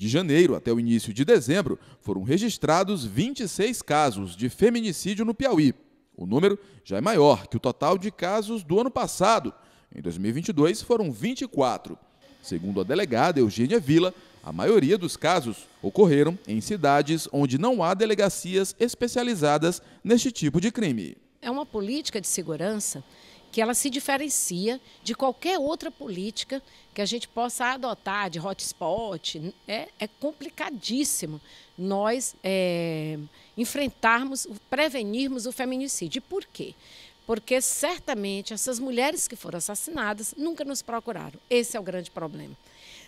De janeiro até o início de dezembro, foram registrados 26 casos de feminicídio no Piauí. O número já é maior que o total de casos do ano passado. Em 2022, foram 24. Segundo a delegada Eugênia Vila, a maioria dos casos ocorreram em cidades onde não há delegacias especializadas neste tipo de crime. É uma política de segurança que ela se diferencia de qualquer outra política que a gente possa adotar de hotspot. É, é complicadíssimo nós é, enfrentarmos, prevenirmos o feminicídio. Por quê? Porque certamente essas mulheres que foram assassinadas nunca nos procuraram. Esse é o grande problema.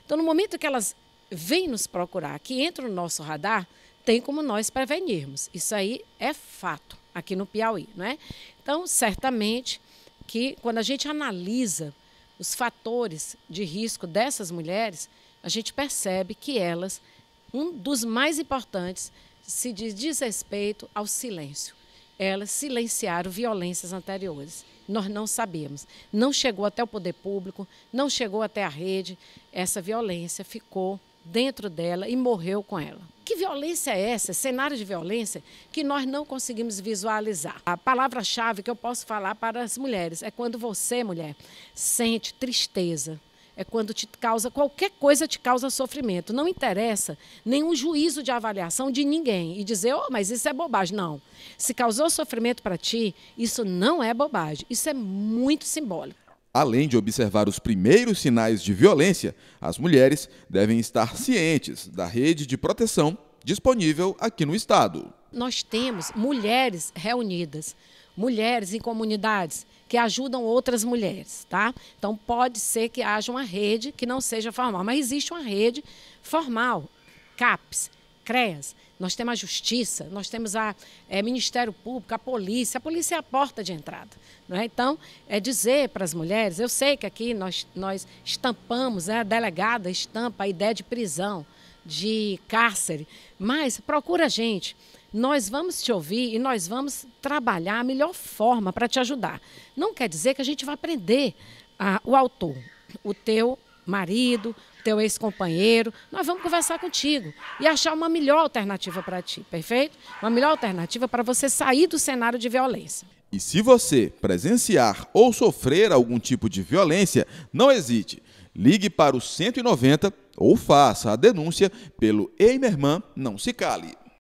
Então, no momento que elas vêm nos procurar, que entram no nosso radar, tem como nós prevenirmos. Isso aí é fato aqui no Piauí, não é? Então, certamente que quando a gente analisa os fatores de risco dessas mulheres, a gente percebe que elas, um dos mais importantes, se diz respeito ao silêncio. Elas silenciaram violências anteriores. Nós não sabemos. Não chegou até o poder público, não chegou até a rede. Essa violência ficou dentro dela e morreu com ela. Que violência é essa? Cenário de violência que nós não conseguimos visualizar. A palavra-chave que eu posso falar para as mulheres é quando você, mulher, sente tristeza. É quando te causa qualquer coisa te causa sofrimento. Não interessa nenhum juízo de avaliação de ninguém e dizer, oh, mas isso é bobagem. Não. Se causou sofrimento para ti, isso não é bobagem. Isso é muito simbólico. Além de observar os primeiros sinais de violência, as mulheres devem estar cientes da rede de proteção disponível aqui no Estado. Nós temos mulheres reunidas, mulheres em comunidades que ajudam outras mulheres, tá? Então pode ser que haja uma rede que não seja formal, mas existe uma rede formal, CAPS, CREAS, nós temos a Justiça, nós temos a é, Ministério Público, a Polícia. A Polícia é a porta de entrada. Não é? Então, é dizer para as mulheres, eu sei que aqui nós, nós estampamos, né, a delegada estampa a ideia de prisão, de cárcere, mas procura a gente nós vamos te ouvir e nós vamos trabalhar a melhor forma para te ajudar. Não quer dizer que a gente vai prender a, o autor, o teu marido, teu ex-companheiro, nós vamos conversar contigo e achar uma melhor alternativa para ti, perfeito? Uma melhor alternativa para você sair do cenário de violência. E se você presenciar ou sofrer algum tipo de violência, não hesite. Ligue para o 190 ou faça a denúncia pelo Ei Minha Irmã Não Se Cale.